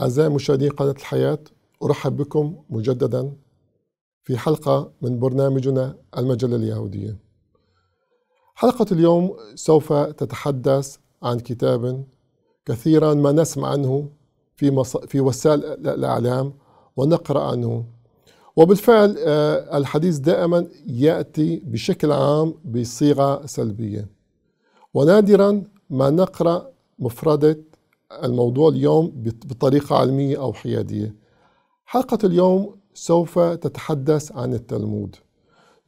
أعزائي مشاهدي قناة الحياة أرحب بكم مجددا في حلقة من برنامجنا المجلة اليهودية حلقة اليوم سوف تتحدث عن كتاب كثيرا ما نسمع عنه في, مص... في وسائل الإعلام ونقرأ عنه وبالفعل آه، الحديث دائما يأتي بشكل عام بصيغة سلبية ونادرا ما نقرأ مفردة الموضوع اليوم بطريقة علمية أو حيادية حلقة اليوم سوف تتحدث عن التلمود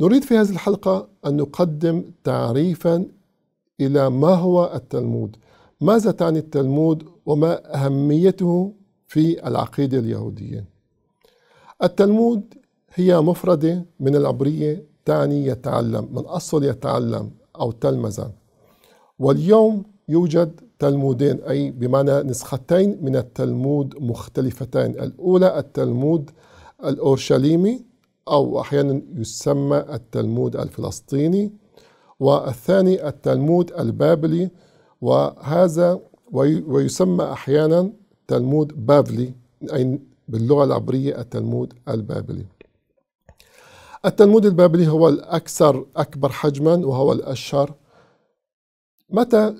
نريد في هذه الحلقة أن نقدم تعريفا إلى ما هو التلمود ماذا تعني التلمود وما أهميته في العقيدة اليهودية التلمود هي مفردة من العبرية تعني يتعلم من أصل يتعلم أو تلمذا واليوم يوجد تلمودين أي بمعنى نسختين من التلمود مختلفتين الأولى التلمود الأورشليمي أو أحيانا يسمى التلمود الفلسطيني والثاني التلمود البابلي وهذا ويسمى أحيانا تلمود بابلي أي باللغة العبرية التلمود البابلي التلمود البابلي هو الأكثر أكبر حجما وهو الأشهر متى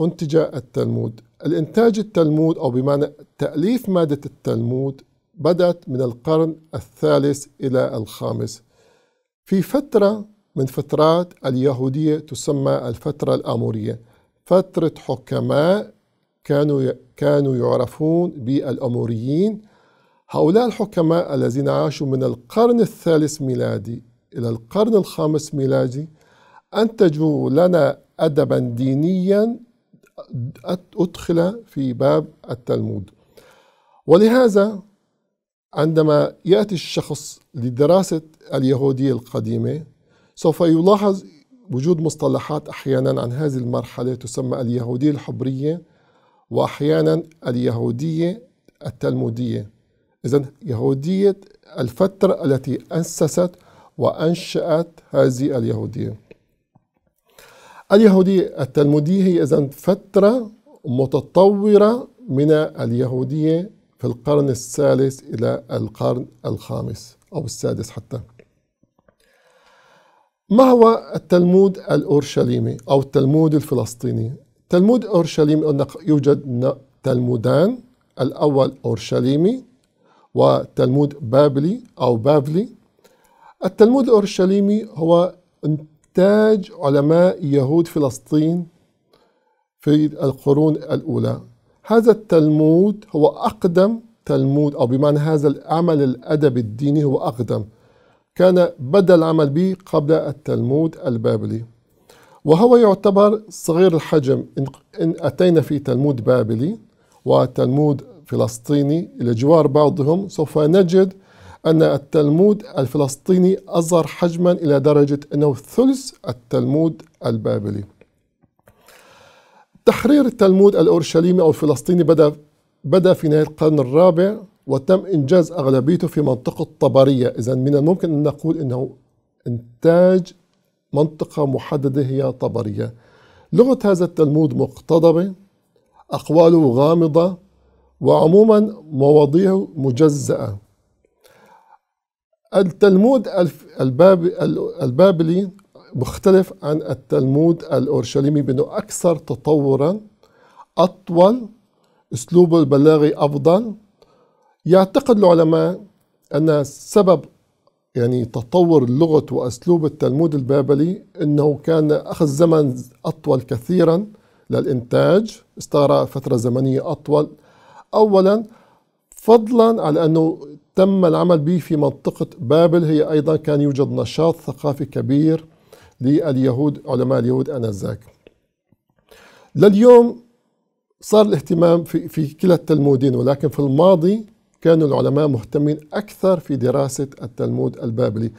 أنتج التلمود الإنتاج التلمود أو بمعنى تأليف مادة التلمود بدأت من القرن الثالث إلى الخامس في فترة من فترات اليهودية تسمى الفترة الأمورية فترة حكماء كانوا كانوا يعرفون بالأموريين هؤلاء الحكماء الذين عاشوا من القرن الثالث ميلادي إلى القرن الخامس ميلادي أنتجوا لنا أدبا دينيا أدخل في باب التلمود ولهذا عندما يأتي الشخص لدراسة اليهودية القديمة سوف يلاحظ وجود مصطلحات أحيانا عن هذه المرحلة تسمى اليهودية الحبرية وأحيانا اليهودية التلمودية إذا يهودية الفترة التي أسست وأنشأت هذه اليهودية اليهودية التلمودية هي إذا فترة متطورة من اليهودية في القرن الثالث إلى القرن الخامس أو السادس حتى ما هو التلمود الأورشليمي أو التلمود الفلسطيني؟ تلمود أورشليمي يوجد تلمودان الأول أورشليمي وتلمود بابلي أو بابلي التلمود الأورشليمي هو احتاج علماء يهود فلسطين في القرون الأولى هذا التلمود هو أقدم تلمود أو بمعنى هذا العمل الأدبي الديني هو أقدم كان بدأ العمل به قبل التلمود البابلي وهو يعتبر صغير الحجم إن أتينا في تلمود بابلي وتلمود فلسطيني إلى جوار بعضهم سوف نجد أن التلمود الفلسطيني أصغر حجما إلى درجة أنه ثلث التلمود البابلي تحرير التلمود الأورشليمي أو الفلسطيني بدأ بدأ في نهاية القرن الرابع وتم إنجاز أغلبيته في منطقة طبرية إذا من الممكن أن نقول أنه إنتاج منطقة محددة هي طبرية لغة هذا التلمود مقتضبة أقواله غامضة وعموما مواضيعه مجزأة التلمود الباب البابلي مختلف عن التلمود الأورشليمي بأنه أكثر تطورا أطول أسلوبه البلاغي أفضل يعتقد العلماء أن سبب يعني تطور لغة وأسلوب التلمود البابلي أنه كان أخذ زمن أطول كثيرا للإنتاج استغرق فترة زمنية أطول أولا فضلا على أنه تم العمل به في منطقة بابل هي أيضا كان يوجد نشاط ثقافي كبير لليهود علماء اليهود آنذاك لليوم صار الاهتمام في, في كلا التلمودين ولكن في الماضي كانوا العلماء مهتمين أكثر في دراسة التلمود البابلي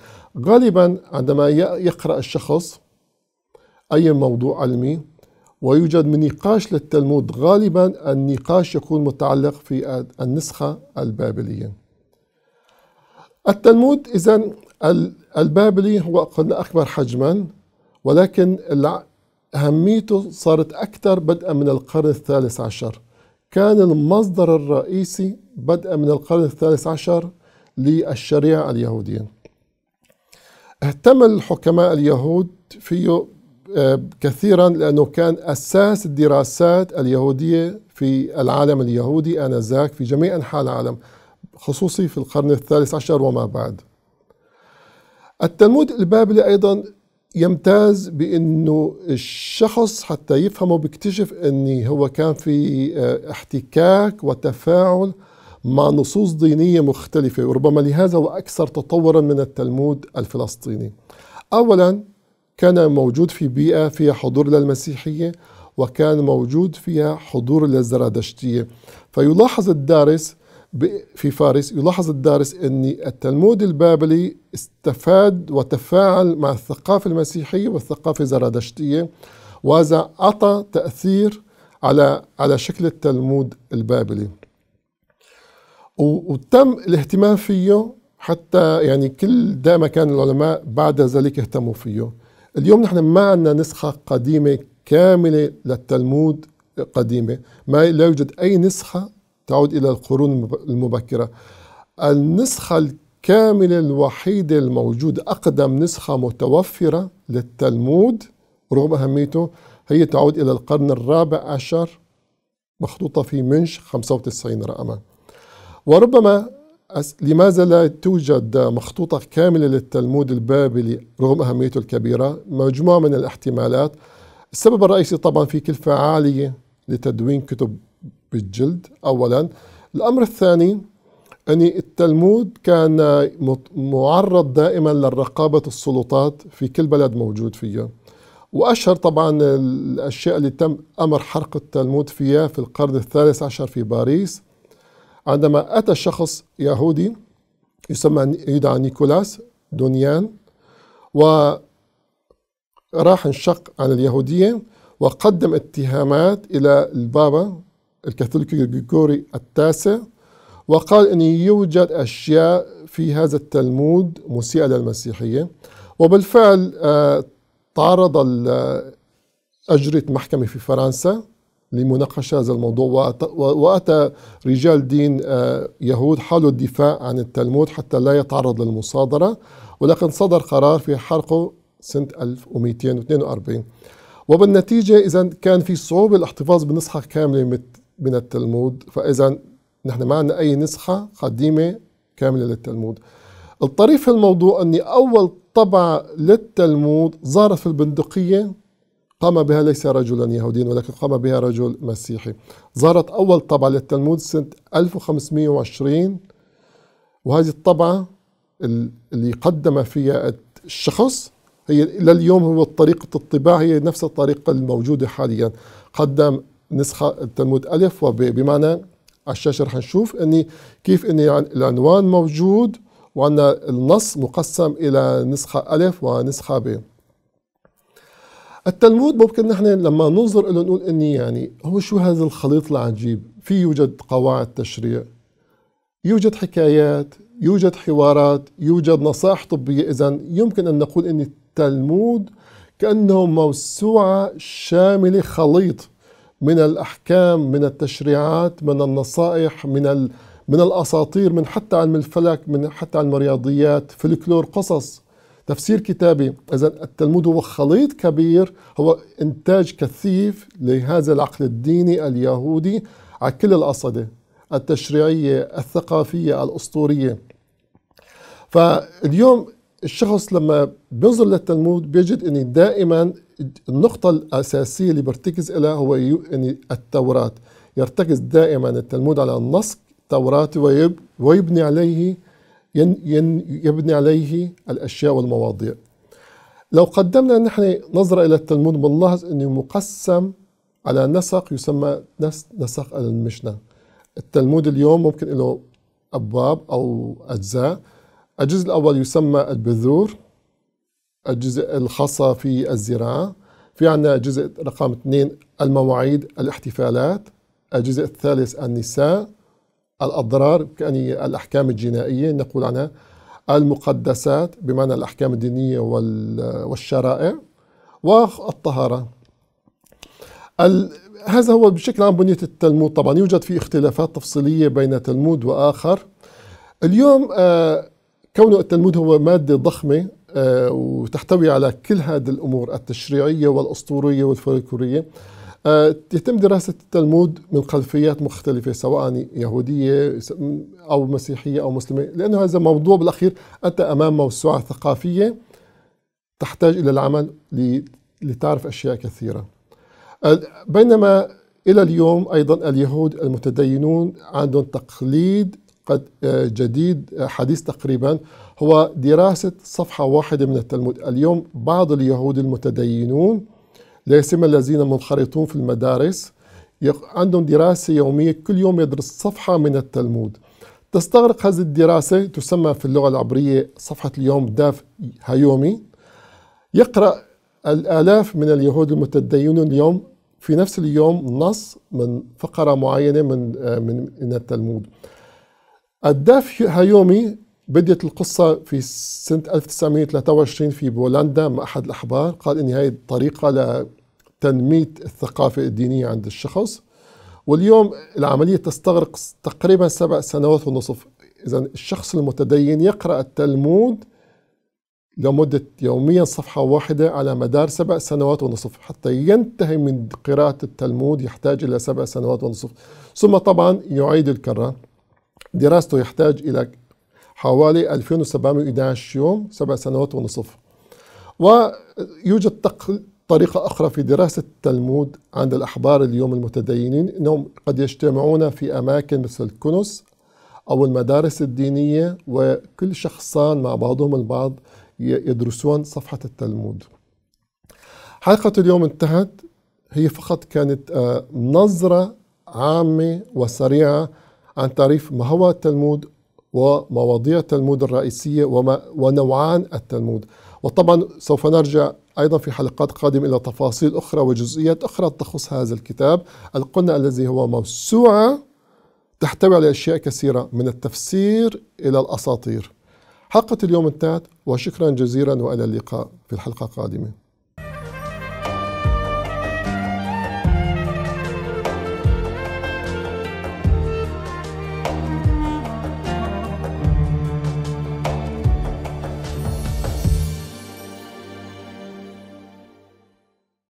غالبا عندما يقرأ الشخص أي موضوع علمي ويوجد من نقاش للتلمود غالبا النقاش يكون متعلق في النسخة البابلية التلمود إذا البابلي هو قلنا أكبر حجما ولكن أهميته صارت أكثر بدءا من القرن الثالث عشر كان المصدر الرئيسي بدءا من القرن الثالث عشر للشريعة اليهودية اهتم الحكماء اليهود فيه آه، كثيرا لأنه كان أساس الدراسات اليهودية في العالم اليهودي آنذاك في جميع أنحاء العالم خصوصي في القرن الثالث عشر وما بعد التلمود البابلي أيضا يمتاز بأنه الشخص حتى يفهمه بيكتشف أنه هو كان في آه، احتكاك وتفاعل مع نصوص دينية مختلفة وربما لهذا هو أكثر تطورا من التلمود الفلسطيني أولا كان موجود في بيئة فيها حضور للمسيحية وكان موجود فيها حضور للزرادشتية فيلاحظ الدارس في فارس يلاحظ الدارس أن التلمود البابلي استفاد وتفاعل مع الثقافة المسيحية والثقافة الزرادشتية وهذا أعطى تأثير على على شكل التلمود البابلي وتم الاهتمام فيه حتى يعني كل دائما كان العلماء بعد ذلك اهتموا فيه اليوم نحن ما عندنا نسخة قديمة كاملة للتلمود قديمة ما لا يوجد أي نسخة تعود إلى القرون المبكرة النسخة الكاملة الوحيدة الموجودة أقدم نسخة متوفرة للتلمود رغم أهميته هي تعود إلى القرن الرابع عشر مخطوطة في منش 95 رقما وربما لماذا لا توجد مخطوطة كاملة للتلمود البابلي رغم أهميته الكبيرة مجموعة من الاحتمالات السبب الرئيسي طبعا في كلفة عالية لتدوين كتب بالجلد أولا الأمر الثاني أن التلمود كان معرض دائما للرقابة السلطات في كل بلد موجود فيها وأشهر طبعا الأشياء اللي تم أمر حرق التلمود فيها في القرن الثالث عشر في باريس عندما أتى شخص يهودي يسمى يدعى نيكولاس دونيان وراح انشق عن اليهودية وقدم اتهامات إلى البابا الكاثوليكي غريغوري التاسع وقال أن يوجد أشياء في هذا التلمود مسيئة للمسيحية وبالفعل آه، تعرض أجرة محكمة في فرنسا لمناقشة هذا الموضوع وأتى رجال دين آه، يهود حاولوا الدفاع عن التلمود حتى لا يتعرض للمصادرة ولكن صدر قرار في حرقه سنة 1242 وبالنتيجة إذا كان في صعوبة الاحتفاظ بنسخة كاملة من التلمود فإذا نحن ما عندنا أي نسخة قديمة كاملة للتلمود الطريف في الموضوع أني أول طبعة للتلمود ظهرت في البندقية قام بها ليس رجلا يهوديا ولكن قام بها رجل مسيحي ظهرت أول طبعة للتلمود سنة 1520 وهذه الطبعة اللي قدم فيها الشخص هي لليوم هو طريقة الطباعة هي نفس الطريقة الموجودة حاليا قدم نسخة التلمود ألف وب بمعنى على الشاشة رح نشوف أني كيف أني يعني العنوان موجود وعندنا النص مقسم إلى نسخة ألف ونسخة ب التلمود ممكن نحن لما ننظر له نقول أني يعني هو شو هذا الخليط العجيب في يوجد قواعد تشريع يوجد حكايات يوجد حوارات يوجد نصائح طبية إذا يمكن أن نقول أن التلمود كأنه موسوعة شاملة خليط من الأحكام من التشريعات من النصائح من ال من الأساطير من حتى علم الفلك من حتى علم الرياضيات فلكلور قصص تفسير كتابي إذا التلمود هو خليط كبير هو إنتاج كثيف لهذا العقل الديني اليهودي على كل الأصعدة التشريعية الثقافية الأسطورية فاليوم الشخص لما بينظر للتلمود بيجد ان دائما النقطة الأساسية اللي بيرتكز إلها هو يعني التوراة يرتكز دائما التلمود على النص التوراتي ويب ويبني عليه ين ين يبني عليه الأشياء والمواضيع لو قدمنا نحن نظرة إلى التلمود بنلاحظ أنه مقسم على نسق يسمى نسق المشنة التلمود اليوم ممكن له أبواب أو أجزاء الجزء الأول يسمى البذور الجزء الخاصة في الزراعة في عنا جزء رقم اثنين المواعيد الاحتفالات الجزء الثالث النساء الأضرار كأني الأحكام الجنائية نقول عنها المقدسات بمعنى الأحكام الدينية والشرائع والطهارة هذا هو بشكل عام بنية التلمود طبعا يوجد في اختلافات تفصيلية بين تلمود وآخر اليوم آه كونه التلمود هو مادة ضخمة آه، وتحتوي على كل هذه الأمور التشريعية والأسطورية والفولكلورية آه، يتم دراسة التلمود من خلفيات مختلفة سواء يهودية أو مسيحية أو مسلمة لأنه هذا الموضوع بالأخير أتى أمام موسوعة ثقافية تحتاج إلى العمل لتعرف أشياء كثيرة آه، بينما إلى اليوم أيضا اليهود المتدينون عندهم تقليد قد آه، جديد آه، حديث تقريبا هو دراسة صفحة واحدة من التلمود اليوم بعض اليهود المتدينون لا سيما الذين منخرطون في المدارس عندهم دراسة يومية كل يوم يدرس صفحة من التلمود تستغرق هذه الدراسة تسمى في اللغة العبرية صفحة اليوم داف هيومي يقرأ الآلاف من اليهود المتدينون اليوم في نفس اليوم نص من فقرة معينة من آه، من التلمود الدافع هايومي بدأت القصة في سنة 1923 في بولندا مع أحد الأحبار قال إن هاي طريقة لتنمية الثقافة الدينية عند الشخص واليوم العملية تستغرق تقريبا سبع سنوات ونصف إذا الشخص المتدين يقرأ التلمود لمدة يوميا صفحة واحدة على مدار سبع سنوات ونصف حتى ينتهي من قراءة التلمود يحتاج إلى سبع سنوات ونصف ثم طبعا يعيد الكرة دراسته يحتاج إلى حوالي 2711 يوم سبع سنوات ونصف ويوجد طريقة أخرى في دراسة التلمود عند الأحبار اليوم المتدينين أنهم قد يجتمعون في أماكن مثل الكنس أو المدارس الدينية وكل شخصان مع بعضهم البعض يدرسون صفحة التلمود حلقة اليوم انتهت هي فقط كانت آه، نظرة عامة وسريعة عن تعريف ما هو التلمود ومواضيع التلمود الرئيسية وما ونوعان التلمود وطبعا سوف نرجع أيضا في حلقات قادمة إلى تفاصيل أخرى وجزئيات أخرى تخص هذا الكتاب القنة الذي هو موسوعة تحتوي على أشياء كثيرة من التفسير إلى الأساطير حلقة اليوم انتهت وشكرا جزيلا وإلى اللقاء في الحلقة القادمة